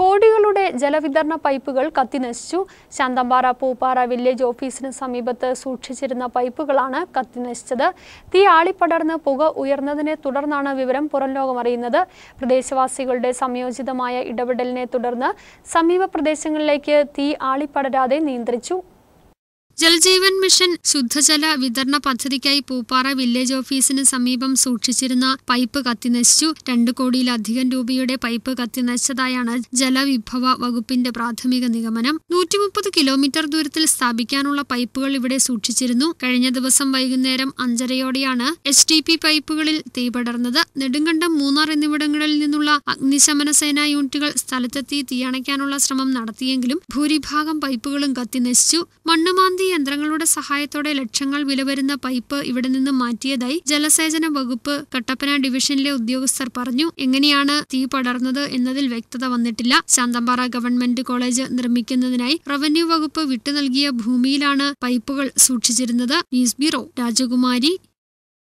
കോടികളുടെ ജലവിതരണ പൈപ്പുകൾ കത്തിനശിച്ചു ശാന്തമ്പാറ പൂപ്പാറ വില്ലേജ് ഓഫീസിന് സമീപത്ത് സൂക്ഷിച്ചിരുന്ന പൈപ്പുകളാണ് കത്തിനശിച്ചത് തീ ആളിപ്പടർന്ന് പുക ഉയർന്നതിനെ തുടർന്നാണ് വിവരം പുറം അറിയുന്നത് പ്രദേശവാസികളുടെ സംയോജിതമായ ഇടപെടലിനെ തുടർന്ന് സമീപ പ്രദേശങ്ങളിലേക്ക് തീ ആളിപ്പടരാതെ നിയന്ത്രിച്ചു ജലജീവൻ മിഷൻ ശുദ്ധജല വിതരണ പദ്ധതിക്കായി പൂപ്പാറ വില്ലേജ് ഓഫീസിന് സമീപം സൂക്ഷിച്ചിരുന്ന പൈപ്പ് കത്തിനശിച്ചു രണ്ടു കോടിയിലധികം രൂപയുടെ പൈപ്പ് കത്തിനശിച്ചതായാണ് ജലവിഭവ വകുപ്പിന്റെ പ്രാഥമിക നിഗമനം നൂറ്റി മുപ്പത് കിലോമീറ്റർ ദൂരത്തിൽ സ്ഥാപിക്കാനുള്ള പൈപ്പുകൾ ഇവിടെ സൂക്ഷിച്ചിരുന്നു കഴിഞ്ഞ ദിവസം വൈകുന്നേരം അഞ്ചരയോടെയാണ് എച്ച് ഡി പി പൈപ്പുകളിൽ തീപടർന്നത് നെടുങ്കണ്ടം മൂന്നാർ എന്നിവിടങ്ങളിൽ നിന്നുള്ള അഗ്നിശമന സേനാ യൂണിറ്റുകൾ സ്ഥലത്തെത്തി തീയണയ്ക്കാനുള്ള ശ്രമം നടത്തിയെങ്കിലും ഭൂരിഭാഗം പൈപ്പുകളും കത്തിനശിച്ചു മണ്ണുമാന്തി യന്ത്രങ്ങളുടെ സഹായത്തോടെ ലക്ഷങ്ങൾ വില വരുന്ന പൈപ്പ് ഇവിടെ നിന്ന് മാറ്റിയതായി ജലസേചന വകുപ്പ് കട്ടപ്പന ഡിവിഷനിലെ ഉദ്യോഗസ്ഥർ പറഞ്ഞു എങ്ങനെയാണ് തീ പടർന്നത് എന്നതിൽ വ്യക്തത വന്നിട്ടില്ല ശാന്തമ്പാറ ഗവൺമെന്റ് കോളേജ് നിർമ്മിക്കുന്നതിനായി റവന്യൂ വകുപ്പ് വിട്ടു നൽകിയ ഭൂമിയിലാണ് പൈപ്പുകൾ സൂക്ഷിച്ചിരുന്നത് ന്യൂസ് ബ്യൂറോ രാജകുമാരി